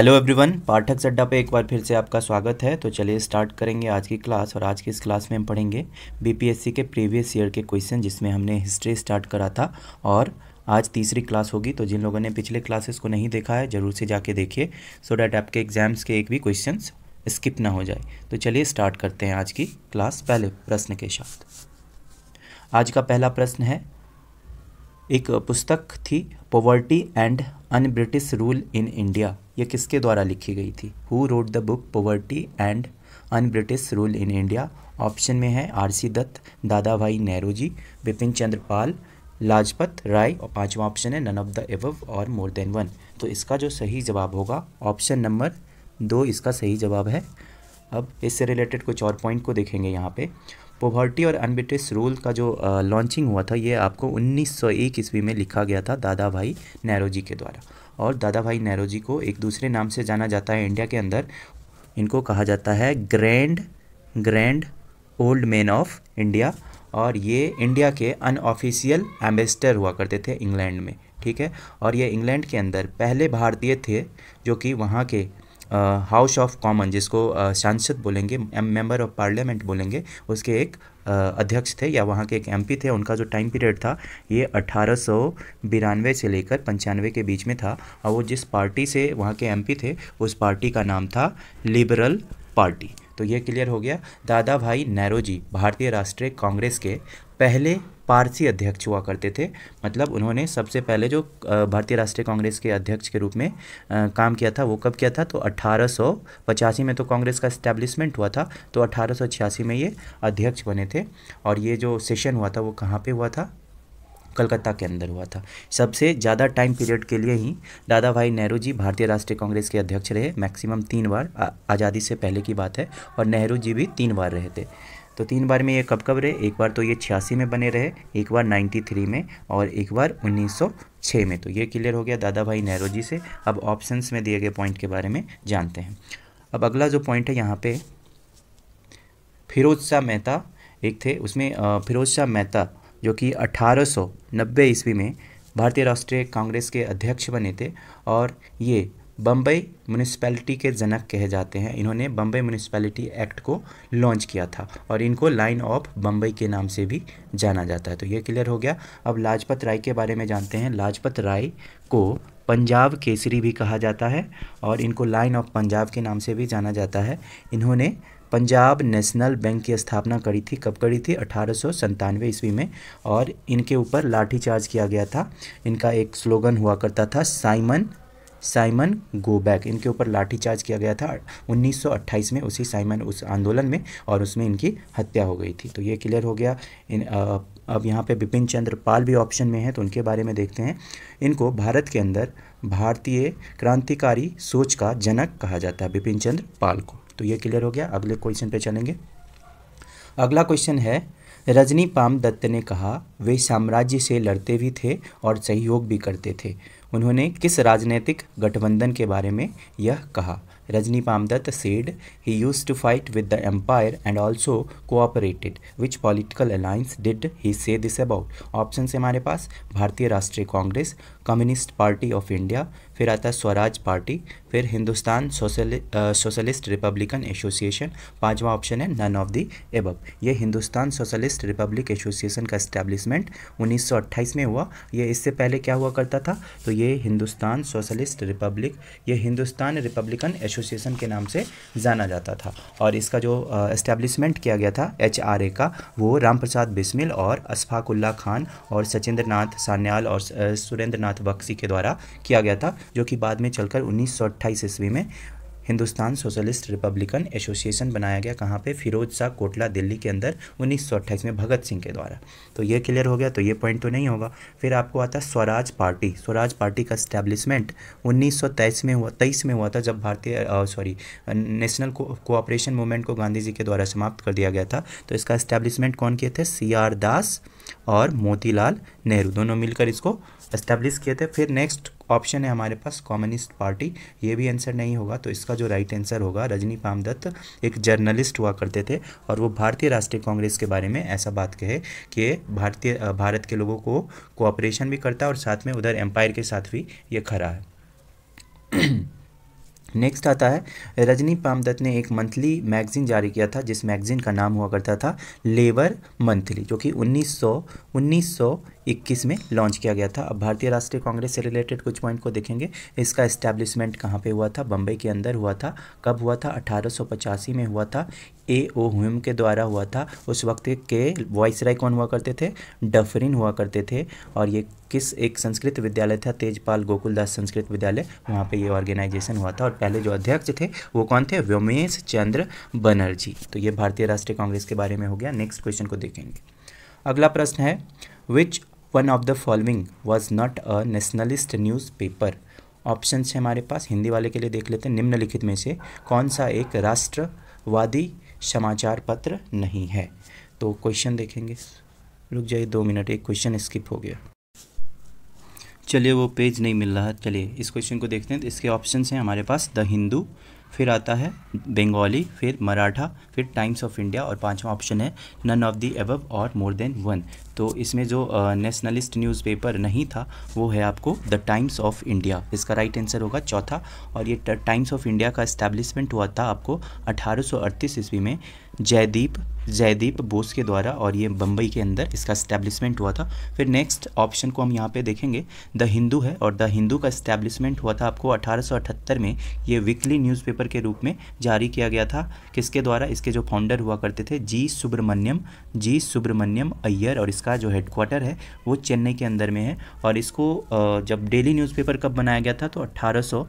hello everyone पाठक अड्डा पे एक बार फिर से आपका स्वागत है तो चलिए स्टार्ट करेंगे आज की क्लास और आज की इस क्लास में हम पढ़ेंगे बीपीएससी के प्रीवियस ईयर के क्वेश्चन जिसमें हमने हिस्ट्री स्टार्ट करा था और आज तीसरी क्लास होगी तो जिन लोगों ने पिछले क्लासेस को नहीं देखा है ज़रूर से जाके देखिए सो डैट आपके एग्जाम्स के एक भी क्वेश्चन स्किप ना हो जाए तो चलिए स्टार्ट करते हैं आज की क्लास पहले प्रश्न के साथ आज का पहला प्रश्न है एक पुस्तक थी poverty and un British rule in India ये किसके द्वारा लिखी गई थी who wrote the book poverty and un British rule in India option में है आर सी दत्त दादा भाई नेहरू जी बिपिन चंद्र पाल लाजपत राय और पांचवा ऑप्शन है नन ऑफ द एवव और मोर देन वन तो इसका जो सही जवाब होगा ऑप्शन नंबर दो इसका सही जवाब है अब इससे रिलेटेड कुछ और पॉइंट को देखेंगे यहाँ पे पोवर्टी और अनबिटेस रूल का जो लॉन्चिंग हुआ था ये आपको 1901 ईस्वी में लिखा गया था दादा भाई नेहरो जी के द्वारा और दादा भाई नेहरू जी को एक दूसरे नाम से जाना जाता है इंडिया के अंदर इनको कहा जाता है grand grand old man of India और ये इंडिया के अनऑफिशियल एम्बेसडर हुआ करते थे इंग्लैंड में ठीक है और ये इंग्लैंड के अंदर पहले भारतीय थे जो कि वहाँ के हाउस ऑफ कॉमन जिसको सांसद बोलेंगे मेंबर ऑफ पार्लियामेंट बोलेंगे उसके एक अध्यक्ष थे या वहाँ के एक एमपी थे उनका जो टाइम पीरियड था ये अठारह से लेकर पंचानवे के बीच में था और वो जिस पार्टी से वहाँ के एमपी थे उस पार्टी का नाम था लिबरल पार्टी तो ये क्लियर हो गया दादा भाई जी भारतीय राष्ट्रीय कांग्रेस के पहले पारसी अध्यक्ष हुआ करते थे मतलब उन्होंने सबसे पहले जो भारतीय राष्ट्रीय कांग्रेस के अध्यक्ष के रूप में काम किया था वो कब किया था तो अट्ठारह में तो कांग्रेस का इस्टेब्लिशमेंट हुआ था तो अट्ठारह में ये अध्यक्ष बने थे और ये जो सेशन हुआ था वो कहाँ पे हुआ था कलकत्ता के अंदर हुआ था सबसे ज़्यादा टाइम पीरियड के लिए ही दादा भाई नेहरू जी भारतीय राष्ट्रीय कांग्रेस के अध्यक्ष रहे मैक्सिमम तीन बार आज़ादी से पहले की बात है और नेहरू जी भी तीन बार रहे थे तो तीन बार में ये कब कब रहे एक बार तो ये छियासी में बने रहे एक बार नाइन्टी थ्री में और एक बार उन्नीस सौ छः में तो ये क्लियर हो गया दादा भाई नेहरू जी से अब ऑप्शंस में दिए गए पॉइंट के बारे में जानते हैं अब अगला जो पॉइंट है यहाँ पे फिरोज शाह मेहता एक थे उसमें फिरोज शाह मेहता जो कि 1890 ईस्वी में भारतीय राष्ट्रीय कांग्रेस के अध्यक्ष बने थे और ये बम्बई म्यूनिसपैलिटी के जनक कहे जाते हैं इन्होंने बम्बई म्यूनिसपैलिटी एक्ट को लॉन्च किया था और इनको लाइन ऑफ बम्बई के नाम से भी जाना जाता है तो ये क्लियर हो गया अब लाजपत राय के बारे में जानते हैं लाजपत राय को पंजाब केसरी भी कहा जाता है और इनको लाइन ऑफ पंजाब के नाम से भी जाना जाता है इन्होंने पंजाब नेशनल बैंक की स्थापना करी थी कब करी थी अठारह ईस्वी में और इनके ऊपर लाठीचार्ज किया गया था इनका एक स्लोगन हुआ करता था साइमन साइमन गो बैक इनके ऊपर लाठी चार्ज किया गया था 1928 में उसी साइमन उस आंदोलन में और उसमें इनकी हत्या हो गई थी तो ये क्लियर हो गया इन आ, अब यहाँ पे बिपिन चंद्र पाल भी ऑप्शन में हैं तो उनके बारे में देखते हैं इनको भारत के अंदर भारतीय क्रांतिकारी सोच का जनक कहा जाता है बिपिन चंद्र पाल को तो ये क्लियर हो गया अगले क्वेश्चन पे चलेंगे अगला क्वेश्चन है रजनी पाम दत्त ने कहा वे साम्राज्य से लड़ते भी थे और सहयोग भी करते थे उन्होंने किस राजनीतिक गठबंधन के बारे में यह कहा Rajani Palme Dutt said he used to fight with the empire and also cooperated which political alliance did he say this about option से हमारे पास Bharatiya Rashtriya Congress communist party of India फिर आता है स्वराज पार्टी फिर हिंदुस्तान सोशलि सोशलिस्ट रिपब्लिकन एसोसिएशन पांचवा ऑप्शन है नन ऑफ दी एबब ये हिंदुस्तान सोशलिस्ट रिपब्लिक एसोसिएशन का इस्टेब्लिशमेंट 1928 में हुआ ये इससे पहले क्या हुआ करता था तो ये हिंदुस्तान सोशलिस्ट रिपब्लिक ये हिंदुस्तान रिपब्लिकन एसोसिएशन के नाम से जाना जाता था और इसका जो इस्टेब्लिशमेंट किया गया था एच का वो राम प्रसाद बिस्मिल और अशफाकुल्ला खान और सचिंद्र नाथ सान्याल और सुरेंद्र नाथ के द्वारा किया गया था जो कि बाद में चलकर उन्नीस सौ ईस्वी में हिंदुस्तान सोशलिस्ट रिपब्लिकन एसोसिएशन बनाया गया कहाँ पे फिरोज शाह कोटला दिल्ली के अंदर उन्नीस में भगत सिंह के द्वारा तो ये क्लियर हो गया तो ये पॉइंट तो नहीं होगा फिर आपको आता है स्वराज पार्टी स्वराज पार्टी का स्टैब्लिशमेंट तेईस में हुआ तेईस में हुआ था जब भारतीय सॉरी नेशनल कोऑपरेशन मूवमेंट को गांधी जी के द्वारा समाप्त कर दिया गया था तो इसका स्टैब्लिशमेंट कौन किए थे सी आर दास और मोतीलाल नेहरू दोनों मिलकर इसको इस्टेब्लिश किए थे फिर नेक्स्ट ऑप्शन है हमारे पास कम्युनिस्ट पार्टी ये भी आंसर नहीं होगा तो इसका जो राइट आंसर होगा रजनी पामदत्त एक जर्नलिस्ट हुआ करते थे और वो भारतीय राष्ट्रीय कांग्रेस के बारे में ऐसा बात कहे कि भारतीय भारत के लोगों को कोऑपरेशन भी करता है और साथ में उधर एम्पायर के साथ भी ये खड़ा है नेक्स्ट आता है रजनी पामदत्त ने एक मंथली मैगजीन जारी किया था जिस मैगजीन का नाम हुआ करता था लेबर मंथली जो कि 1900 1900 2021 में लॉन्च किया गया था अब भारतीय राष्ट्रीय कांग्रेस से रिलेटेड कुछ पॉइंट को देखेंगे इसका इस्टेब्लिशमेंट कहाँ पे हुआ था बम्बई के अंदर हुआ था कब हुआ था अठारह में हुआ था ए ओ ह्यूम के द्वारा हुआ था उस वक्त के वॉइस राय कौन हुआ करते थे डफरिन हुआ करते थे और ये किस एक संस्कृत विद्यालय था तेजपाल गोकुलदास संस्कृत विद्यालय वहाँ पे ये ऑर्गेनाइजेशन हुआ था और पहले जो अध्यक्ष थे वो कौन थे व्योमेश चंद्र बनर्जी तो ये भारतीय राष्ट्रीय कांग्रेस के बारे में हो गया नेक्स्ट क्वेश्चन को देखेंगे अगला प्रश्न है which one of the following was not a nationalist newspaper option है हमारे पास हिंदी वाले के लिए देख लेते हैं निम्नलिखित में से कौन सा एक राष्ट्रवादी समाचार पत्र नहीं है तो क्वेश्चन देखेंगे रुक जाइए दो मिनट एक क्वेश्चन स्किप हो गया चलिए वो पेज नहीं मिल रहा चलिए इस क्वेश्चन को देखते हैं तो इसके ऑप्शन हैं हमारे पास द हिंदू फिर आता है बंगाली फिर मराठा फिर टाइम्स ऑफ इंडिया और पांचवा ऑप्शन है नन ऑफ दी एबव और मोर देन वन तो इसमें जो नेशनलिस्ट न्यूज़पेपर नहीं था वो है आपको द टाइम्स ऑफ इंडिया इसका राइट आंसर होगा चौथा और ये टाइम्स ऑफ इंडिया का इस्टेब्लिशमेंट हुआ था आपको अठारह ईस्वी में जयदीप जयदीप बोस के द्वारा और ये बम्बई के अंदर इसका इस्टेब्लिशमेंट हुआ था फिर नेक्स्ट ऑप्शन को हम यहाँ पे देखेंगे द हिंदू है और द हिंदू का इस्टेब्लिशमेंट हुआ था आपको 1878 में ये वीकली न्यूज़पेपर के रूप में जारी किया गया था किसके द्वारा इसके जो फाउंडर हुआ करते थे जी सुब्रमण्यम जी सुब्रमण्यम अय्यर और इसका जो हेडक्वार्टर है वो चेन्नई के अंदर में है और इसको जब डेली न्यूज़पेपर कब बनाया गया था तो अट्ठारह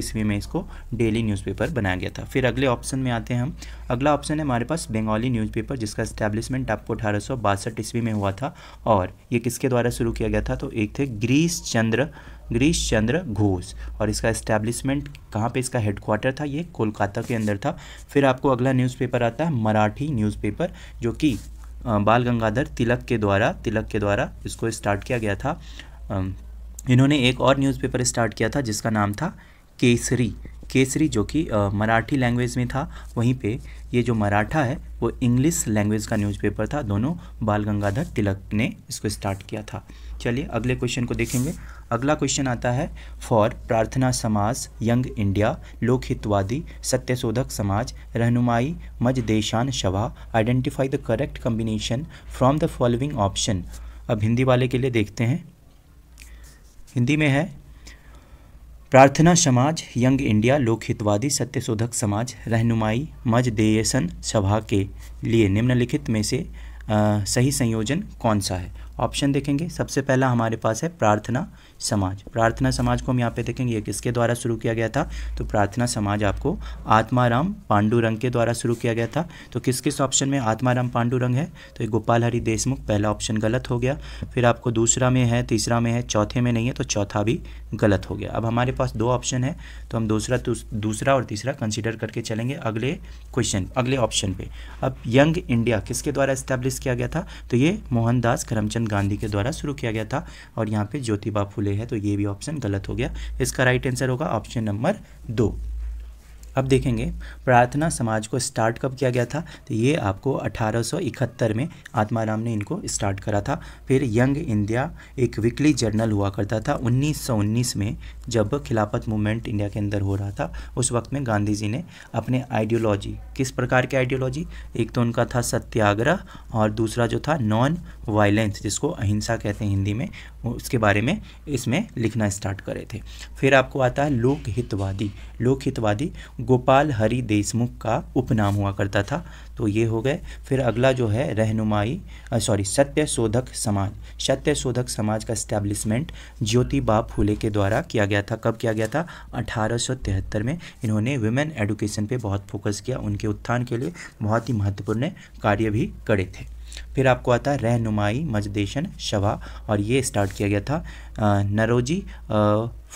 ईस्वी में इसको डेली न्यूज़पेपर बनाया गया था फिर अगले ऑप्शन में आते हैं हम अगला ऑप्शन है हमारे पास बंगाली न्यूज़पेपर जिसका इस्टेब्लिशमेंट आपको अठारह सौ बासठ ईस्वी में हुआ था और ये किसके द्वारा शुरू किया गया था तो एक थे ग्रीश चंद्र ग्रीश चंद्र घोष और इसका इस्टेब्लिशमेंट कहाँ पे इसका हेडक्वार्टर था ये कोलकाता के अंदर था फिर आपको अगला न्यूज़पेपर आता है मराठी न्यूज़पेपर जो कि बाल गंगाधर तिलक के द्वारा तिलक के द्वारा इसको स्टार्ट किया गया था इन्होंने एक और न्यूज़पेपर स्टार्ट किया था जिसका नाम था केसरी केसरी जो कि मराठी लैंग्वेज में था वहीं पे ये जो मराठा है वो इंग्लिश लैंग्वेज का न्यूज़पेपर था दोनों बाल गंगाधर तिलक ने इसको स्टार्ट किया था चलिए अगले क्वेश्चन को देखेंगे अगला क्वेश्चन आता है फॉर प्रार्थना समाज यंग इंडिया लोकहितवादी सत्यशोधक समाज रहनुमाई मज देशान शवा identify the correct combination from the following option अब हिंदी वाले के लिए देखते हैं हिंदी में है प्रार्थना समाज यंग इंडिया लोकहितवादी सत्यशोधक समाज रहनुमाई मजदेयसन सभा के लिए निम्नलिखित में से आ, सही संयोजन कौन सा है ऑप्शन देखेंगे सबसे पहला हमारे पास है प्रार्थना समाज प्रार्थना समाज को हम यहाँ पे देखेंगे ये किसके द्वारा शुरू किया गया था तो प्रार्थना समाज आपको आत्माराम पांडुरंग के द्वारा शुरू किया गया था तो किस किस ऑप्शन में आत्माराम पांडुरंग है तो ये गोपाल हरि देशमुख पहला ऑप्शन गलत हो गया फिर आपको दूसरा में है तीसरा में है चौथे में नहीं है तो चौथा भी गलत हो गया अब हमारे पास दो ऑप्शन है तो हम दूसरा दूसरा और तीसरा कंसिडर करके चलेंगे अगले क्वेश्चन अगले ऑप्शन पर अब यंग इंडिया किसके द्वारा इस्टेब्लिश किया गया था तो ये मोहनदास करमचंद गांधी के द्वारा शुरू किया गया था और यहाँ पर ज्योतिबा फूल बोले हैं तो ये भी ऑप्शन गलत हो गया इसका राइट आंसर होगा ऑप्शन नंबर दो अब देखेंगे प्रार्थना समाज को स्टार्ट कब किया गया था तो ये आपको 1871 में आत्माराम ने इनको स्टार्ट करा था फिर यंग इंडिया एक वीकली जर्नल हुआ करता था 1919 में जब खिलाफत मूवमेंट इंडिया के अंदर हो रहा था उस वक्त में गांधी जी ने अपने आइडियोलॉजी किस प्रकार के आइडियोलॉजी एक तो उनका था सत्याग्रह और दूसरा जो था नॉन वायलेंस जिसको अहिंसा कहते हैं हिंदी में उसके बारे में इसमें लिखना स्टार्ट करे थे फिर आपको आता है लोकहितवादी लोकहितवादी गोपाल हरि देशमुख का उपनाम हुआ करता था तो ये हो गए फिर अगला जो है रहनुमाई सॉरी सत्य शोधक समाज सत्य शोधक समाज का स्टैब्लिशमेंट ज्योतिबा फूले के द्वारा किया गया था कब किया गया था अठारह में इन्होंने वुमेन एडुकेशन पे बहुत फोकस किया उनके उत्थान के लिए बहुत ही महत्वपूर्ण कार्य भी करे थे फिर आपको आता है रहनुमाई मजदेशन शवा और ये स्टार्ट किया गया था नरोजी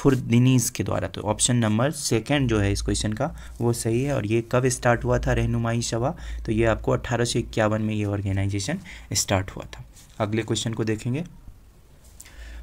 फुरदिनीज़ के द्वारा तो ऑप्शन नंबर सेकंड जो है इस क्वेश्चन का वो सही है और ये कब स्टार्ट हुआ था रहनुमाई शवा तो ये आपको अट्ठारह में ये ऑर्गेनाइजेशन स्टार्ट हुआ था अगले क्वेश्चन को देखेंगे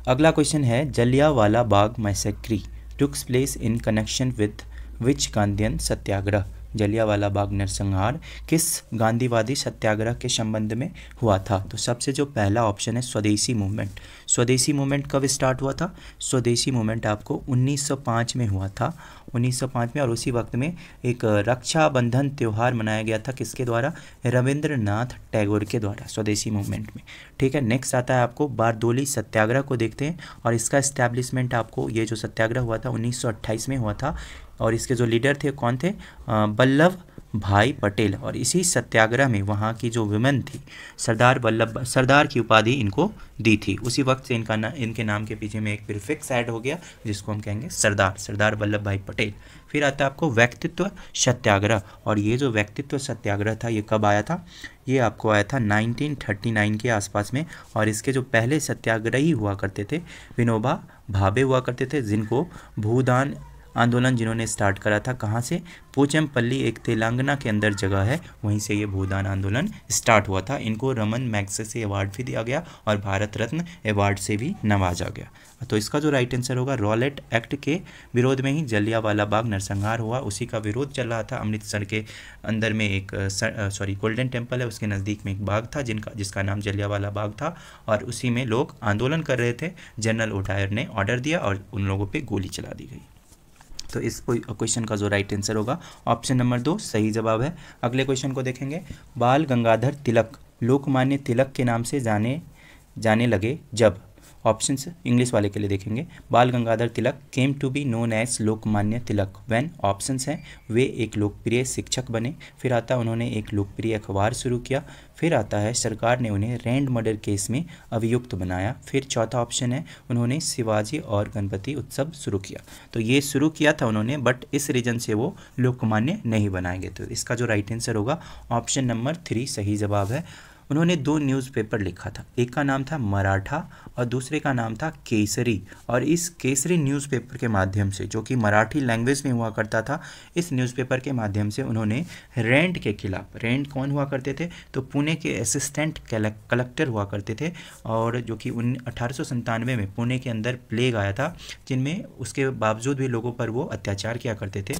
अगला क्वेश्चन है Jallianwala Bagh massacre took place in connection with which Gandhian satyagraha Jallianwala Bagh नरसंहार किस गांधीवादी सत्याग्रह के संबंध में हुआ था तो सबसे जो पहला ऑप्शन है स्वदेशी मूवमेंट स्वदेशी मूवमेंट कब स्टार्ट हुआ था स्वदेशी मूवमेंट आपको 1905 में हुआ था 1905 में और उसी वक्त में एक रक्षाबंधन त्यौहार मनाया गया था किसके द्वारा रविंद्रनाथ टैगोर के द्वारा स्वदेशी मूवमेंट में ठीक है नेक्स्ट आता है आपको बारदोली सत्याग्रह को देखते हैं और इसका इस्टेब्लिशमेंट आपको ये जो सत्याग्रह हुआ था उन्नीस में हुआ था और इसके जो लीडर थे कौन थे बल्लभ भाई पटेल और इसी सत्याग्रह में वहाँ की जो विमेन थी सरदार वल्लभ सरदार की उपाधि इनको दी थी उसी वक्त से इनका ना इनके नाम के पीछे में एक प्रिफिक्स ऐड हो गया जिसको हम कहेंगे सरदार सरदार वल्लभ भाई पटेल फिर आता है आपको व्यक्तित्व सत्याग्रह और ये जो व्यक्तित्व सत्याग्रह था ये कब आया था ये आपको आया था 1939 के आसपास में और इसके जो पहले सत्याग्रही हुआ करते थे विनोबा भाबे हुआ करते थे जिनको भूदान आंदोलन जिन्होंने स्टार्ट करा था कहाँ से पोचमपल्ली एक तेलंगाना के अंदर जगह है वहीं से ये भूदान आंदोलन स्टार्ट हुआ था इनको रमन से अवार्ड भी दिया गया और भारत रत्न अवार्ड से भी नवाजा गया तो इसका जो राइट आंसर होगा रॉलेट एक्ट के विरोध में ही जलियावाला बाग नरसंहार हुआ उसी का विरोध चल रहा था अमृतसर के अंदर में एक सॉरी गोल्डन टेम्पल है उसके नज़दीक में एक बाग था जिनका जिसका नाम जलियावाला बाग था और उसी में लोग आंदोलन कर रहे थे जनरल ओटायर ने ऑर्डर दिया और उन लोगों पर गोली चला दी गई तो इस क्वेश्चन का जो राइट आंसर होगा ऑप्शन नंबर दो सही जवाब है अगले क्वेश्चन को देखेंगे बाल गंगाधर तिलक लोकमान्य तिलक के नाम से जाने जाने लगे जब ऑप्शन इंग्लिश वाले के लिए देखेंगे Bal Gangadhar Tilak came to be known as Lokmanya Tilak when option हैं वे एक लोकप्रिय शिक्षक बने फिर आता है उन्होंने एक लोकप्रिय अखबार शुरू किया फिर आता है सरकार ने उन्हें रैंड मर्डर केस में अभियुक्त बनाया फिर चौथा ऑप्शन है उन्होंने शिवाजी और गणपति उत्सव शुरू किया तो ये शुरू किया था उन्होंने बट इस रीजन से वो लोकमान्य नहीं बनाएंगे तो इसका जो राइट आंसर होगा ऑप्शन नंबर थ्री सही जवाब है उन्होंने दो न्यूज़पेपर लिखा था एक का नाम था मराठा और दूसरे का नाम था केसरी और इस केसरी न्यूज़पेपर के माध्यम से जो कि मराठी लैंग्वेज में हुआ करता था इस न्यूज़पेपर के माध्यम से उन्होंने रेंट के खिलाफ रेंट कौन हुआ करते थे तो पुणे के असिस्टेंट कलेक्टर हुआ करते थे और जो कि उन अठारह में पुणे के अंदर प्लेग आया था जिनमें उसके बावजूद भी लोगों पर वो अत्याचार किया करते थे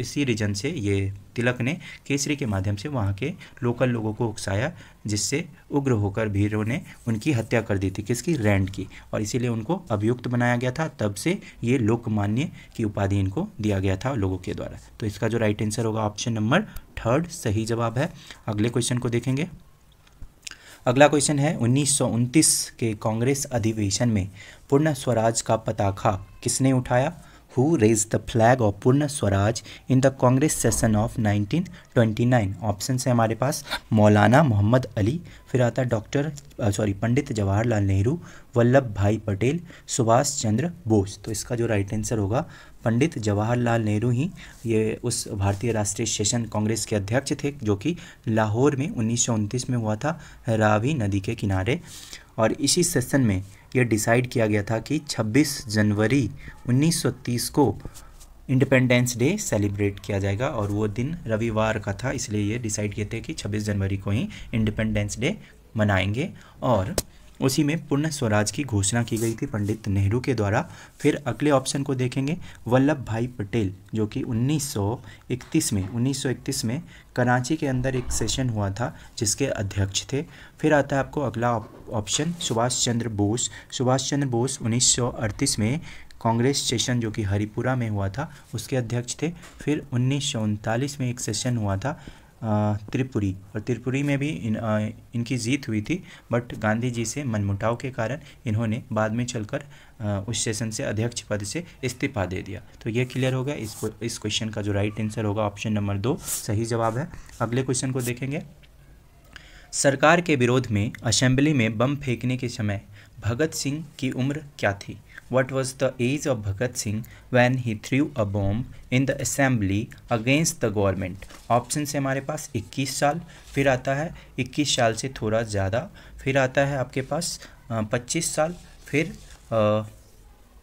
इसी रीजन से ये तिलक ने केसरी के माध्यम से वहाँ के लोकल लोगों को उकसाया जिससे उग्र होकर भीरों ने उनकी हत्या कर दी थी किसकी रैंड की और इसीलिए उनको अभियुक्त बनाया गया था तब से ये लोकमान्य की उपाधि इनको दिया गया था लोगों के द्वारा तो इसका जो राइट आंसर होगा ऑप्शन नंबर थर्ड सही जवाब है अगले क्वेश्चन को देखेंगे अगला क्वेश्चन है उन्नीस के कांग्रेस अधिवेशन में पूर्ण स्वराज का पताखा किसने उठाया who raised the flag of Purna Swaraj in the Congress session of 1929 option है हमारे पास मौलाना मोहम्मद अली फिर आता है डॉक्टर सॉरी पंडित जवाहरलाल नेहरू वल्लभ भाई पटेल सुभाष चंद्र बोस तो इसका जो राइट आंसर होगा पंडित जवाहरलाल नेहरू ही ये उस भारतीय राष्ट्रीय सेशन कांग्रेस के अध्यक्ष थे जो कि लाहौर में उन्नीस में हुआ था रावी नदी के किनारे और इसी सेशन में ये डिसाइड किया गया था कि 26 जनवरी 1930 को इंडिपेंडेंस डे सेलिब्रेट किया जाएगा और वो दिन रविवार का था इसलिए ये डिसाइड किए थे कि 26 जनवरी को ही इंडिपेंडेंस डे मनाएंगे और उसी में पूर्ण स्वराज की घोषणा की गई थी पंडित नेहरू के द्वारा फिर अगले ऑप्शन को देखेंगे वल्लभ भाई पटेल जो कि 1931 में 1931 में कराची के अंदर एक सेशन हुआ था जिसके अध्यक्ष थे फिर आता है आपको अगला ऑप्शन सुभाष चंद्र बोस सुभाष चंद्र बोस 1938 में कांग्रेस सेशन जो कि हरिपुरा में हुआ था उसके अध्यक्ष थे फिर उन्नीस में एक सेशन हुआ था त्रिपुरी और त्रिपुरी में भी इन आ, इनकी जीत हुई थी बट गांधी जी से मनमुटाव के कारण इन्होंने बाद में चलकर उस सेशन से अध्यक्ष पद से इस्तीफा दे दिया तो ये क्लियर होगा इस इस क्वेश्चन का जो राइट आंसर होगा ऑप्शन नंबर दो सही जवाब है अगले क्वेश्चन को देखेंगे सरकार के विरोध में असेंबली में बम फेंकने के समय भगत सिंह की उम्र क्या थी what was the age of Bhagat Singh when he threw a bomb in the assembly against the government option से हमारे पास 21 साल फिर आता है 21 साल से थोड़ा ज़्यादा फिर आता है आपके पास 25 साल फिर आ,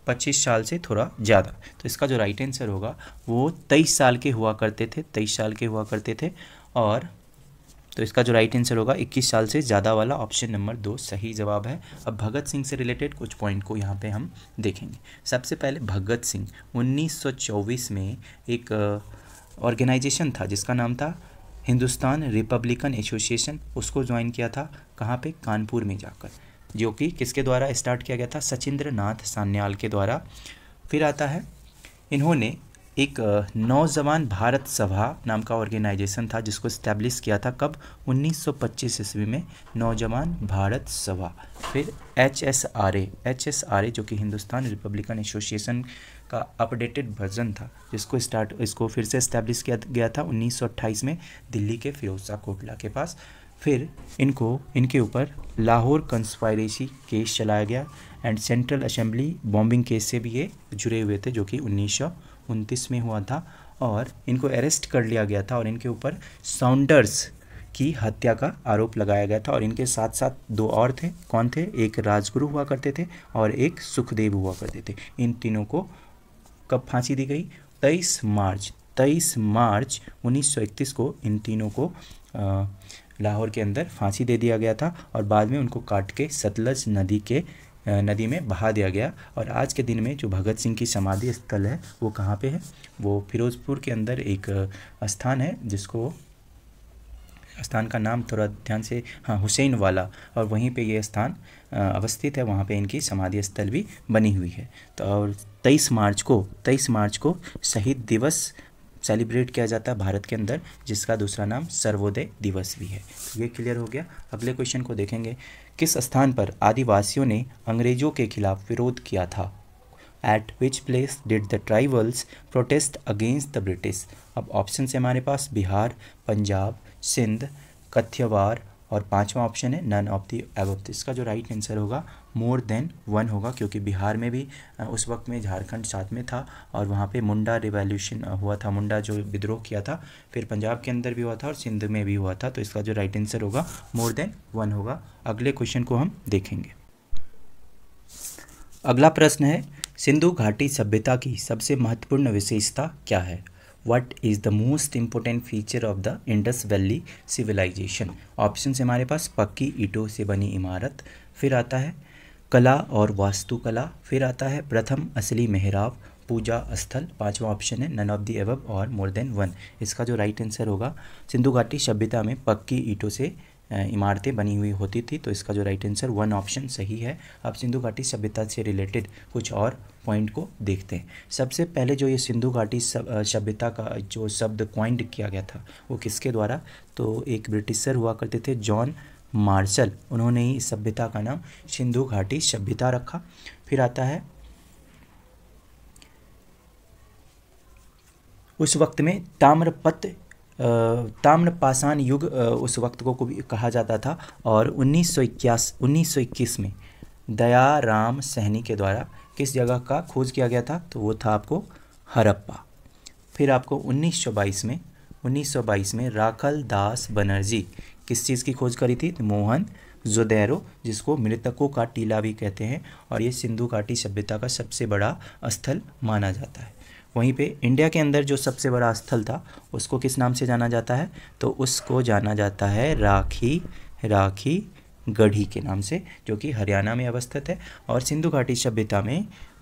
पच्चीस साल से थोड़ा ज़्यादा तो इसका जो राइट आंसर होगा वो 23 साल के हुआ करते थे 23 साल के हुआ करते थे और तो इसका जो राइट आंसर होगा 21 साल से ज़्यादा वाला ऑप्शन नंबर दो सही जवाब है अब भगत सिंह से रिलेटेड कुछ पॉइंट को यहाँ पे हम देखेंगे सबसे पहले भगत सिंह 1924 में एक ऑर्गेनाइजेशन था जिसका नाम था हिंदुस्तान रिपब्लिकन एसोसिएशन उसको ज्वाइन किया था कहाँ पे कानपुर में जाकर जो कि किसके द्वारा स्टार्ट किया गया था सचिंद्र नाथ सान्याल के द्वारा फिर आता है इन्होंने एक नौजवान भारत सभा नाम का ऑर्गेनाइजेशन था जिसको इस्टेब्लिश किया था कब 1925 ईस्वी में नौजवान भारत सभा फिर H S R A H S R A जो कि हिंदुस्तान रिपब्लिकन एसोसिएशन का अपडेटेड वर्जन था जिसको स्टार्ट इसको फिर से इस्टेब्लिश किया गया था 1928 में दिल्ली के फिरोजा कोटला के पास फिर इनको इनके ऊपर लाहौर कंस्पायरेसी केस चलाया गया and central assembly bombing case से भी ये जुड़े हुए थे जो कि उन्नीस में हुआ था और इनको अरेस्ट कर लिया गया था और इनके ऊपर साउंडर्स की हत्या का आरोप लगाया गया था और इनके साथ साथ दो और थे कौन थे एक राजगुरु हुआ करते थे और एक सुखदेव हुआ करते थे इन तीनों को कब फांसी दी गई तेईस मार्च तेईस मार्च 1931 को इन तीनों को लाहौर के अंदर फांसी दे दिया गया था और बाद में उनको काट के सतलज नदी के नदी में बहा दिया गया और आज के दिन में जो भगत सिंह की समाधि स्थल है वो कहाँ पे है वो फिरोज़पुर के अंदर एक स्थान है जिसको स्थान का नाम थोड़ा ध्यान से हाँ हुसैन वाला और वहीं पे ये स्थान अवस्थित है वहाँ पे इनकी समाधि स्थल भी बनी हुई है तो और तेईस मार्च को तेईस मार्च को शहीद दिवस सेलिब्रेट किया जाता है भारत के अंदर जिसका दूसरा नाम सर्वोदय दिवस भी है तो ये क्लियर हो गया अगले क्वेश्चन को देखेंगे किस स्थान पर आदिवासियों ने अंग्रेजों के खिलाफ विरोध किया था at which place did the tribals protest against the British अब ऑप्शन है हमारे पास बिहार पंजाब सिंध कथ्यवार और पांचवा ऑप्शन है नन ऑफ दी एब इसका जो राइट आंसर होगा मोर देन वन होगा क्योंकि बिहार में भी उस वक्त में झारखंड साथ में था और वहाँ पे मुंडा रिवॉल्यूशन हुआ था मुंडा जो विद्रोह किया था फिर पंजाब के अंदर भी हुआ था और सिंध में भी हुआ था तो इसका जो राइट आंसर होगा मोर देन वन होगा अगले क्वेश्चन को हम देखेंगे अगला प्रश्न है सिंधु घाटी सभ्यता की सबसे महत्वपूर्ण विशेषता क्या है what is the most important feature of the Indus valley civilisation option हमारे पास पक्की ईटों से बनी इमारत फिर आता है कला और वास्तुकला फिर आता है प्रथम असली मेहराब पूजा स्थल पांचवा ऑप्शन है नन ऑफ दी एवब और मोर देन वन इसका जो राइट आंसर होगा सिंधु घाटी सभ्यता में पक्की ईंटों से इमारतें बनी हुई होती थी तो इसका जो राइट आंसर वन ऑप्शन सही है अब सिंधु घाटी सभ्यता से रिलेटेड कुछ और पॉइंट को देखते हैं सबसे पहले जो ये सिंधु घाटी सभ्यता का जो शब्द क्वाइंट किया गया था वो किसके द्वारा तो एक ब्रिटिशर हुआ करते थे जॉन मार्शल उन्होंने ही इस सभ्यता का नाम सिंधु घाटी सभ्यता रखा फिर आता है उस वक्त में ताम्रपत ताम्रपाषाण युग उस वक्त को, भी कहा जाता था और उन्नीस सौ इक्कीस में दया राम सहनी के द्वारा किस जगह का खोज किया गया था तो वो था आपको हरप्पा फिर आपको 1922 में 1922 में राखल दास बनर्जी किस चीज़ की खोज करी थी मोहन जोदैरो जिसको मृतकों का टीला भी कहते हैं और ये सिंधु घाटी सभ्यता का सबसे बड़ा स्थल माना जाता है वहीं पे इंडिया के अंदर जो सबसे बड़ा स्थल था उसको किस नाम से जाना जाता है तो उसको जाना जाता है राखी राखी गढ़ी के नाम से जो कि हरियाणा में अवस्थित है और सिंधु घाटी सभ्यता में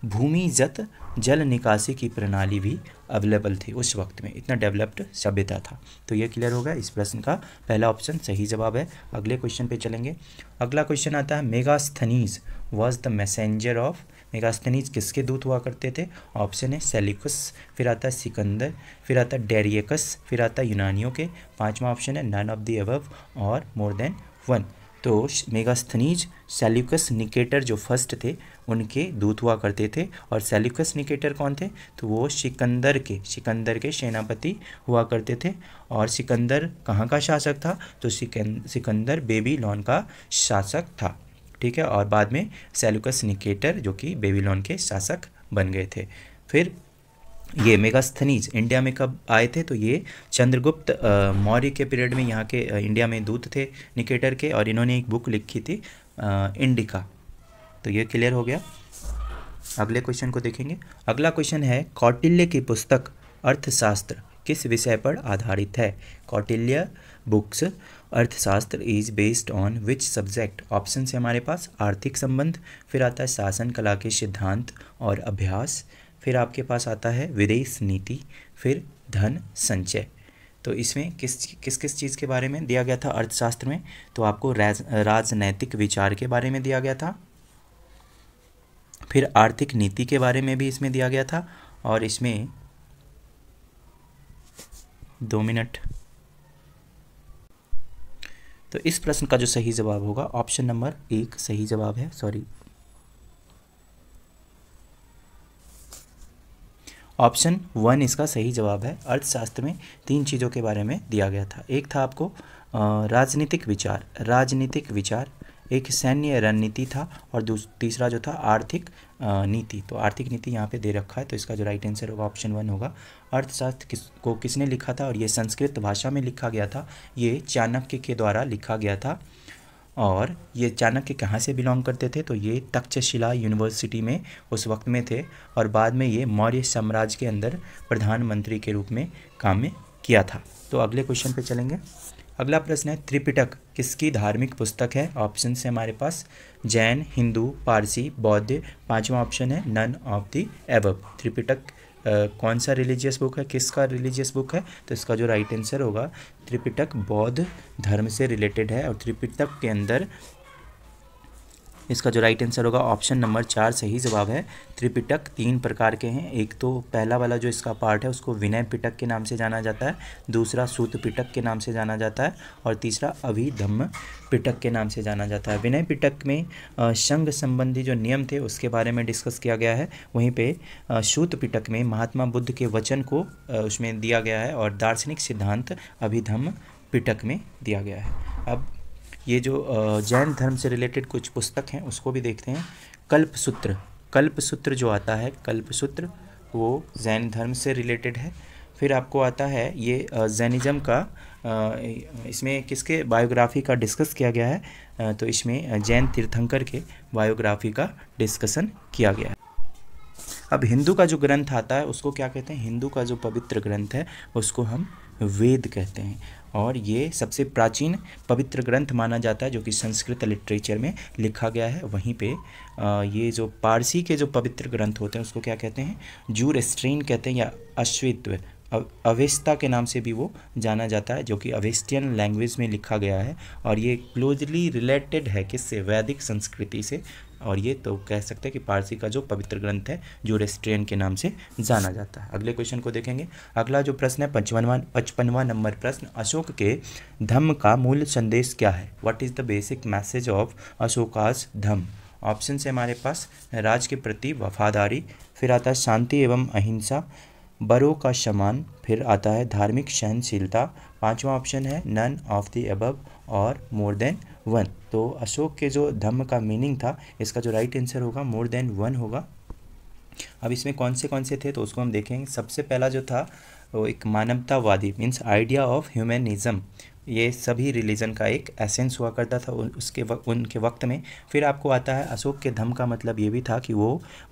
भूमिजत जल निकासी की प्रणाली भी अवेलेबल थी उस वक्त में इतना डेवलप्ड सभ्यता था तो ये क्लियर होगा इस प्रश्न का पहला ऑप्शन सही जवाब है अगले क्वेश्चन पे चलेंगे अगला क्वेश्चन आता है Megasthenes was the messenger of Megasthenes किसके दूत हुआ करते थे ऑप्शन है सेलिकस फिर आता है सिकंदर फिर आता है डेरियकस फिर आता है यूनानियों के पाँचवा ऑप्शन है नन ऑफ दी अबव और मोर देन वन तो मेगास्थनीज सेल्यूकस निकेटर जो फर्स्ट थे उनके दूत हुआ करते थे और सेल्युकस निकेटर कौन थे तो वो सिकंदर के सिकंदर के सेनापति हुआ करते थे और सिकंदर कहाँ का शासक था तो सिकंदर बेबी लॉन का शासक था ठीक है और बाद में सेल्युकस निकेटर जो कि बेबी लॉन के शासक बन गए थे फिर ये मेगास्थनीज इंडिया में कब आए थे तो ये चंद्रगुप्त मौर्य के पीरियड में यहाँ के इंडिया में दूत थे निकेटर के और इन्होंने एक बुक लिखी थी आ, इंडिका तो ये क्लियर हो गया अगले क्वेश्चन को देखेंगे अगला क्वेश्चन है कौटिल्य की पुस्तक अर्थशास्त्र किस विषय पर आधारित है Kautilya books Arthashastra is based on which subject option है हमारे पास आर्थिक संबंध फिर आता है शासन कला के सिद्धांत और अभ्यास फिर आपके पास आता है विदेश नीति फिर धन संचय तो इसमें किस किस किस चीज़ के बारे में दिया गया था अर्थशास्त्र में तो आपको राज राजनैतिक विचार के बारे में दिया गया था फिर आर्थिक नीति के बारे में भी इसमें दिया गया था और इसमें दो मिनट तो इस प्रश्न का जो सही जवाब होगा ऑप्शन नंबर एक सही जवाब है सॉरी ऑप्शन वन इसका सही जवाब है अर्थशास्त्र में तीन चीज़ों के बारे में दिया गया था एक था आपको राजनीतिक विचार राजनीतिक विचार एक सैन्य रणनीति था और तीसरा जो था आर्थिक नीति तो आर्थिक नीति यहाँ पे दे रखा है तो इसका जो राइट आंसर होगा ऑप्शन वन होगा अर्थशास्त्र किस को किसने लिखा था और ये संस्कृत भाषा में लिखा गया था ये चाणक्य के द्वारा लिखा गया था और ये चाणक्य कहाँ से बिलोंग करते थे तो ये तक्षशिला यूनिवर्सिटी में उस वक्त में थे और बाद में ये मौर्य साम्राज्य के अंदर प्रधानमंत्री के रूप में काम किया था तो अगले क्वेश्चन पे चलेंगे अगला प्रश्न है त्रिपिटक किसकी धार्मिक पुस्तक है ऑप्शन से हमारे पास जैन हिंदू पारसी बौद्ध पांचवा ऑप्शन है none of the above Tripitaka Uh, कौन सा रिलीजियस बुक है किसका रिलीजियस बुक है तो इसका जो राइट आंसर होगा त्रिपिटक बौद्ध धर्म से रिलेटेड है और त्रिपिटक के अंदर इसका जो राइट आंसर होगा ऑप्शन नंबर चार सही जवाब है त्रिपिटक तीन प्रकार के हैं एक तो पहला वाला जो इसका पार्ट है उसको विनय पिटक के नाम से जाना जाता है दूसरा सूत पिटक के नाम से जाना जाता है और तीसरा अभिधम्म पिटक के नाम से जाना जाता है विनय पिटक में संघ संबंधी जो नियम थे उसके बारे में डिस्कस किया गया है वहीं पे सूत पिटक में महात्मा बुद्ध के वचन को उसमें दिया गया है और दार्शनिक सिद्धांत अभिधम्म पिटक में दिया गया है अब ये जो जैन धर्म से रिलेटेड कुछ पुस्तक हैं उसको भी देखते हैं कल्प सूत्र कल्प सूत्र जो आता है कल्प सूत्र वो जैन धर्म से रिलेटेड है फिर आपको आता है ये जैनिज्म का इसमें किसके बायोग्राफी का डिस्कस किया गया है तो इसमें जैन तीर्थंकर के बायोग्राफी का डिस्कसन किया गया है अब हिंदू का जो ग्रंथ आता है उसको क्या कहते हैं हिंदू का जो पवित्र ग्रंथ है उसको हम वेद कहते हैं और ये सबसे प्राचीन पवित्र ग्रंथ माना जाता है जो कि संस्कृत लिटरेचर में लिखा गया है वहीं पे ये जो पारसी के जो पवित्र ग्रंथ होते हैं उसको क्या कहते हैं जूर स्ट्रीन कहते हैं या अश्वित्व अवेस्ता के नाम से भी वो जाना जाता है जो कि अवेस्टियन लैंग्वेज में लिखा गया है और ये क्लोजली रिलेटेड है किससे वैदिक संस्कृति से और ये तो कह सकते हैं कि पारसी का जो पवित्र ग्रंथ है जो रेस्ट्रेन के नाम से जाना जाता है अगले क्वेश्चन को देखेंगे अगला जो प्रश्न है पचपनवा पचपनवा नंबर प्रश्न अशोक के धम्म का मूल संदेश क्या है what is the basic message of Ashoka's dhamma option से हमारे पास राज के प्रति वफादारी फिर आता है शांति एवं अहिंसा बड़ों का समान फिर आता है धार्मिक सहनशीलता पांचवा ऑप्शन है नन ऑफ द अबव और मोर देन वन तो अशोक के जो धम्म का मीनिंग था इसका जो राइट आंसर होगा मोर देन वन होगा अब इसमें कौन से कौन से थे तो उसको हम देखेंगे सबसे पहला जो था वो एक मानवतावादी मीन्स आइडिया ऑफ ह्यूमनिज्म ये सभी रिलीजन का एक एसेंस हुआ करता था उसके वक, उनके वक्त में फिर आपको आता है अशोक के धम का मतलब ये भी था कि वो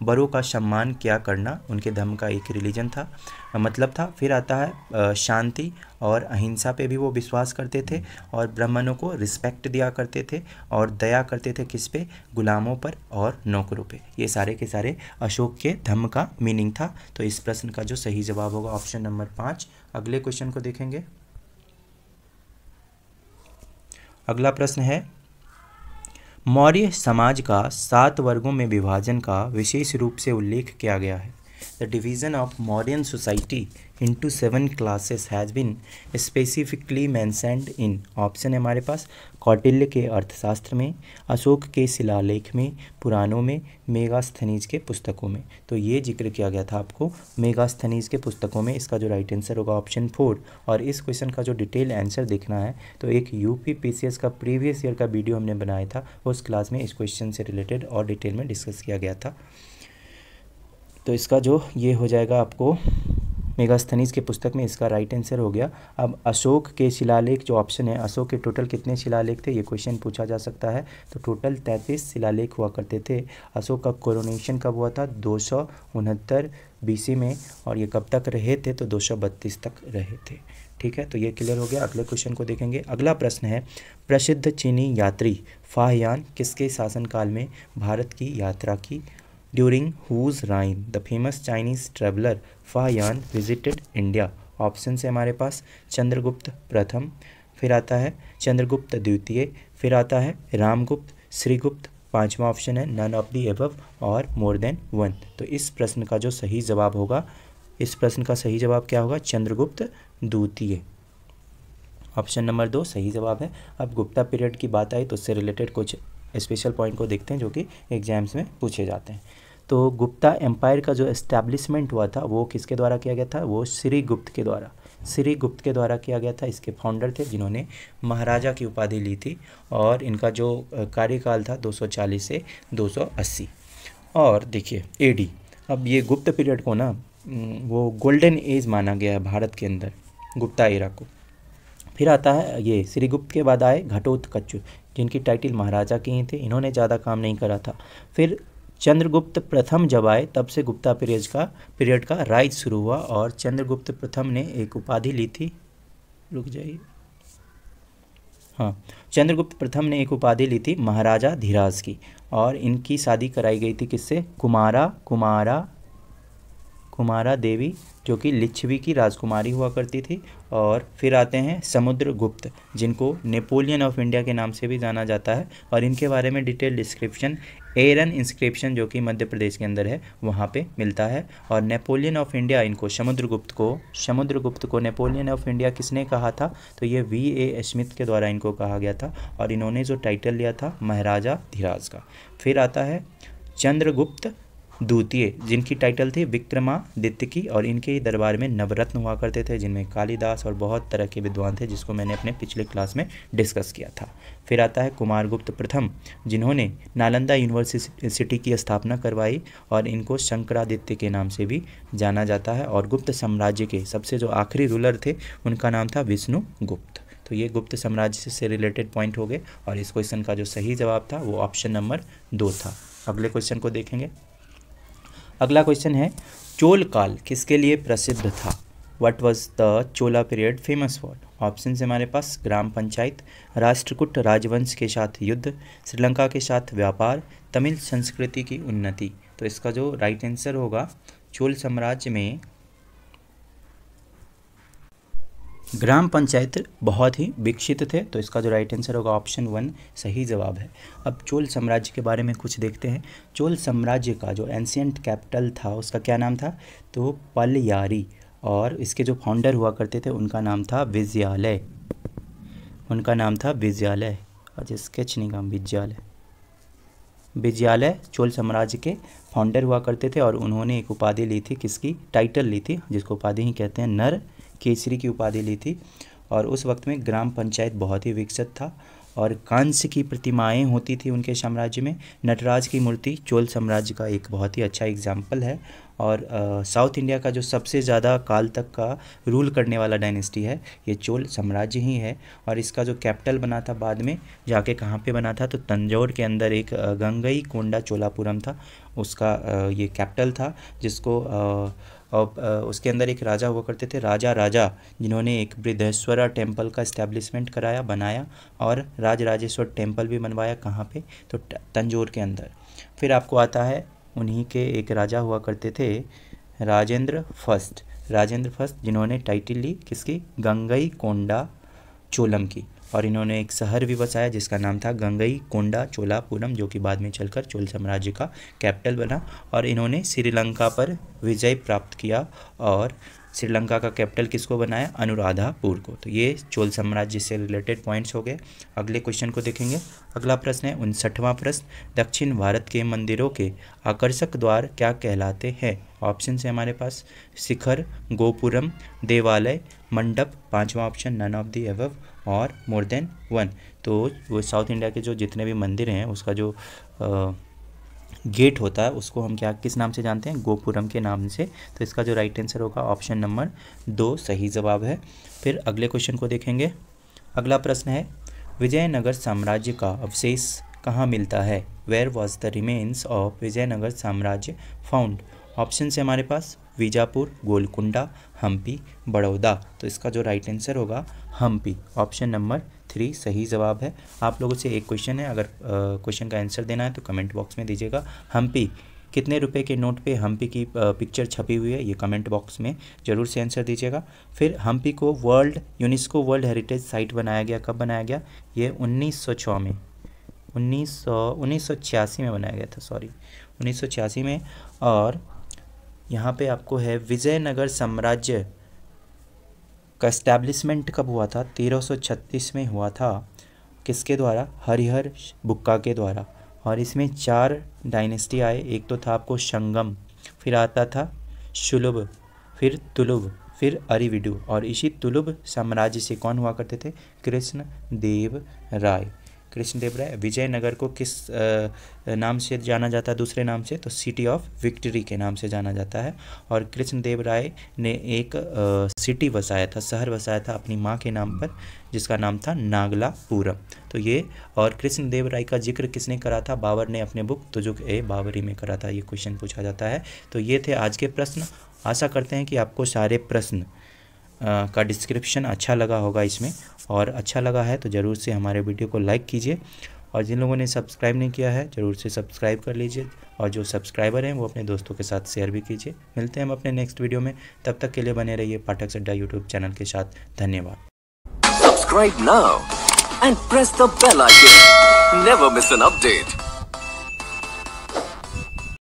बड़ों का सम्मान क्या करना उनके धम का एक रिलीजन था मतलब था फिर आता है शांति और अहिंसा पे भी वो विश्वास करते थे और ब्राह्मणों को रिस्पेक्ट दिया करते थे और दया करते थे किस पे गुलामों पर और नौकरों पे ये सारे के सारे अशोक के धम्म का मीनिंग था तो इस प्रश्न का जो सही जवाब होगा ऑप्शन नंबर पाँच अगले क्वेश्चन को देखेंगे अगला प्रश्न है मौर्य समाज का सात वर्गों में विभाजन का विशेष रूप से उल्लेख किया गया है The division of modern society into seven classes has been specifically mentioned in option है हमारे पास कौटिल्य के अर्थशास्त्र में अशोक के शिलालेख में पुराणों में मेगास्थनीज के पुस्तकों में तो ये जिक्र किया गया था आपको मेगास्थनीज के पुस्तकों में इसका जो राइट आंसर होगा ऑप्शन फोर और इस क्वेश्चन का जो डिटेल आंसर देखना है तो एक सी एस का प्रीवियस ईयर का वीडियो हमने बनाया था उस क्लास में इस क्वेश्चन से रिलेटेड और डिटेल में डिस्कस किया गया था तो इसका जो ये हो जाएगा आपको मेगास्थनीज के पुस्तक में इसका राइट आंसर हो गया अब अशोक के शिलालेख जो ऑप्शन है अशोक के टोटल कितने शिलालेख थे ये क्वेश्चन पूछा जा सकता है तो टोटल तैंतीस शिलालेख हुआ करते थे अशोक का कोरोनेशन कब हुआ था दो सौ उनहत्तर बीसी में और ये कब तक रहे थे तो दो सौ बत्तीस तक रहे थे ठीक है तो ये क्लियर हो गया अगले क्वेश्चन को देखेंगे अगला प्रश्न है प्रसिद्ध चीनी यात्री फाहयान किसके शासनकाल में भारत की यात्रा की during whose reign the famous Chinese traveller Fa Hien visited India option है हमारे पास चंद्रगुप्त प्रथम फिर आता है चंद्रगुप्त द्वितीय फिर आता है रामगुप्त श्रीगुप्त पांचवा ऑप्शन है नन ऑफ दी एब और मोर देन वन तो इस प्रश्न का जो सही जवाब होगा इस प्रश्न का सही जवाब क्या होगा चंद्रगुप्त द्वितीय ऑप्शन नंबर दो सही जवाब है अब गुप्ता पीरियड की बात आई तो उससे रिलेटेड कुछ स्पेशल पॉइंट को देखते हैं जो कि एग्जाम्स में पूछे जाते हैं तो गुप्ता एम्पायर का जो एस्टैब्लिशमेंट हुआ था वो किसके द्वारा किया गया था वो श्री गुप्त के द्वारा श्री गुप्त के द्वारा किया गया था इसके फाउंडर थे जिन्होंने महाराजा की उपाधि ली थी और इनका जो कार्यकाल था 240 से 280 और देखिए एडी अब ये गुप्त पीरियड को ना वो गोल्डन एज माना गया है भारत के अंदर गुप्ता एरा को फिर आता है ये श्रीगुप्त के बाद आए घटोत्कच जिनकी टाइटल महाराजा की ही थी इन्होंने ज़्यादा काम नहीं करा था फिर चंद्रगुप्त प्रथम जब आए तब से गुप्ता पीरियज का पीरियड का राइज शुरू हुआ और चंद्रगुप्त प्रथम ने एक उपाधि ली थी रुक जाइए हाँ चंद्रगुप्त प्रथम ने एक उपाधि ली थी महाराजा धीराज की और इनकी शादी कराई गई थी किससे कुमारा कुमारा कुमारा देवी जो कि लिच्छवी की राजकुमारी हुआ करती थी और फिर आते हैं समुद्र गुप्त जिनको नेपोलियन ऑफ इंडिया के नाम से भी जाना जाता है और इनके बारे में डिटेल डिस्क्रिप्शन एरन इंस्क्रिप्शन जो कि मध्य प्रदेश के अंदर है वहाँ पे मिलता है और नेपोलियन ऑफ इंडिया इनको समुद्रगुप्त को समुद्रगुप्त को नेपोलियन ऑफ इंडिया किसने कहा था तो ये वी ए स्मिथ के द्वारा इनको कहा गया था और इन्होंने जो टाइटल लिया था महाराजा धीराज का फिर आता है चंद्रगुप्त द्वितीय जिनकी टाइटल थी विक्रमादित्य की और इनके ही दरबार में नवरत्न हुआ करते थे जिनमें कालिदास और बहुत तरह के विद्वान थे जिसको मैंने अपने पिछले क्लास में डिस्कस किया था फिर आता है कुमारगुप्त प्रथम जिन्होंने नालंदा यूनिवर्सिटी की स्थापना करवाई और इनको शंकरादित्य के नाम से भी जाना जाता है और गुप्त साम्राज्य के सबसे जो आखिरी रूलर थे उनका नाम था विष्णु गुप्त तो ये गुप्त साम्राज्य से रिलेटेड पॉइंट हो गए और इस क्वेश्चन का जो सही जवाब था वो ऑप्शन नंबर दो था अगले क्वेश्चन को देखेंगे अगला क्वेश्चन है चोल काल किसके लिए प्रसिद्ध था what was the Chola period famous for option हमारे पास ग्राम पंचायत राष्ट्रकूट राजवंश के साथ युद्ध श्रीलंका के साथ व्यापार तमिल संस्कृति की उन्नति तो इसका जो राइट आंसर होगा चोल साम्राज्य में ग्राम पंचायत बहुत ही विकसित थे तो इसका जो राइट आंसर होगा ऑप्शन वन सही जवाब है अब चोल साम्राज्य के बारे में कुछ देखते हैं चोल साम्राज्य का जो एंशियंट कैपिटल था उसका क्या नाम था तो पलयारी और इसके जो फाउंडर हुआ करते थे उनका नाम था विद्यालय उनका नाम था विजयालय और नहीं काम विद्यालय विद्यालय चोल साम्राज्य के फाउंडर हुआ करते थे और उन्होंने एक उपाधि ली थी किसकी टाइटल ली थी जिसको उपाधि ही कहते हैं नर केसरी की उपाधि ली थी और उस वक्त में ग्राम पंचायत बहुत ही विकसित था और कांस की प्रतिमाएं होती थी उनके साम्राज्य में नटराज की मूर्ति चोल साम्राज्य का एक बहुत ही अच्छा एग्जाम्पल है और साउथ इंडिया का जो सबसे ज़्यादा काल तक का रूल करने वाला डायनेस्टी है ये चोल साम्राज्य ही है और इसका जो कैपिटल बना था बाद में जाके कहाँ पे बना था तो तंजौर के अंदर एक गंगई कोंडा चोलापुरम था उसका ये कैपिटल था जिसको आ, और उसके अंदर एक राजा हुआ करते थे राजा राजा जिन्होंने एक बृद्धेश्वरा टेम्पल का इस्टेब्लिशमेंट कराया बनाया और राज राजेश्वर टेम्पल भी बनवाया कहाँ पे तो तंजोर के अंदर फिर आपको आता है उन्हीं के एक राजा हुआ करते थे राजेंद्र फर्स्ट राजेंद्र फर्स्ट जिन्होंने टाइटल ली किसकी गंगई कोंडा चोलम की और इन्होंने एक शहर भी बसाया जिसका नाम था गंगई कोंडा चोलापुरम जो कि बाद में चलकर चोल साम्राज्य का कैपिटल बना और इन्होंने श्रीलंका पर विजय प्राप्त किया और श्रीलंका का कैपिटल किसको बनाया अनुराधापुर को तो ये चोल साम्राज्य से रिलेटेड पॉइंट्स हो गए अगले क्वेश्चन को देखेंगे अगला प्रश्न है उनसठवां प्रश्न दक्षिण भारत के मंदिरों के आकर्षक द्वार क्या कहलाते हैं ऑप्शन है हमारे पास शिखर गोपुरम देवालय मंडप पांचवा ऑप्शन नन ऑफ दी एव और मोर देन वन तो वो साउथ इंडिया के जो जितने भी मंदिर हैं उसका जो आ, गेट होता है उसको हम क्या किस नाम से जानते हैं गोपुरम के नाम से तो इसका जो राइट आंसर होगा ऑप्शन नंबर दो सही जवाब है फिर अगले क्वेश्चन को देखेंगे अगला प्रश्न है विजयनगर साम्राज्य का अवशेष कहाँ मिलता है where was the remains of Vijayanagara साम्राज्य फाउंड ऑप्शन है हमारे पास वीजापुर गोलकुंडा हम्पी बड़ौदा तो इसका जो राइट आंसर होगा हम्पी ऑप्शन नंबर थ्री सही जवाब है आप लोगों से एक क्वेश्चन है अगर क्वेश्चन का आंसर देना है तो कमेंट बॉक्स में दीजिएगा हम्पी कितने रुपए के नोट पे हम्पी की पिक्चर छपी हुई है ये कमेंट बॉक्स में ज़रूर से आंसर दीजिएगा फिर हम्पी को world UNESCO world heritage site बनाया गया कब बनाया गया ये 1906 में 1900 1986 में बनाया गया था सॉरी 1986 में और यहाँ पे आपको है विजयनगर साम्राज्य का इस्टेब्लिशमेंट कब हुआ था 1336 में हुआ था किसके द्वारा हरिहर बुक्का के द्वारा और इसमें चार डायनेस्टी आए एक तो था आपको संगम फिर आता था शुलभ फिर तुलुभ फिर अरिविडु और इसी तुलुभ साम्राज्य से कौन हुआ करते थे कृष्ण देव राय कृष्णदेव राय विजयनगर को किस नाम से जाना जाता है दूसरे नाम से तो सिटी ऑफ विक्ट्री के नाम से जाना जाता है और कृष्णदेव राय ने एक सिटी बसाया था शहर बसाया था अपनी माँ के नाम पर जिसका नाम था नागलापुरम तो ये और कृष्णदेव राय का जिक्र किसने करा था बाबर ने अपने बुक तुजुक ए बाबरी में करा था ये क्वेश्चन पूछा जाता है तो ये थे आज के प्रश्न आशा करते हैं कि आपको सारे प्रश्न का डिस्क्रिप्शन अच्छा लगा होगा इसमें और अच्छा लगा है तो ज़रूर से हमारे वीडियो को लाइक कीजिए और जिन लोगों ने सब्सक्राइब नहीं किया है ज़रूर से सब्सक्राइब कर लीजिए और जो सब्सक्राइबर हैं वो अपने दोस्तों के साथ शेयर भी कीजिए मिलते हैं हम अपने नेक्स्ट वीडियो में तब तक के लिए बने रहिए पाठक सड्डा यूट्यूब चैनल के साथ धन्यवाद subscribe now and press the bell icon never miss an update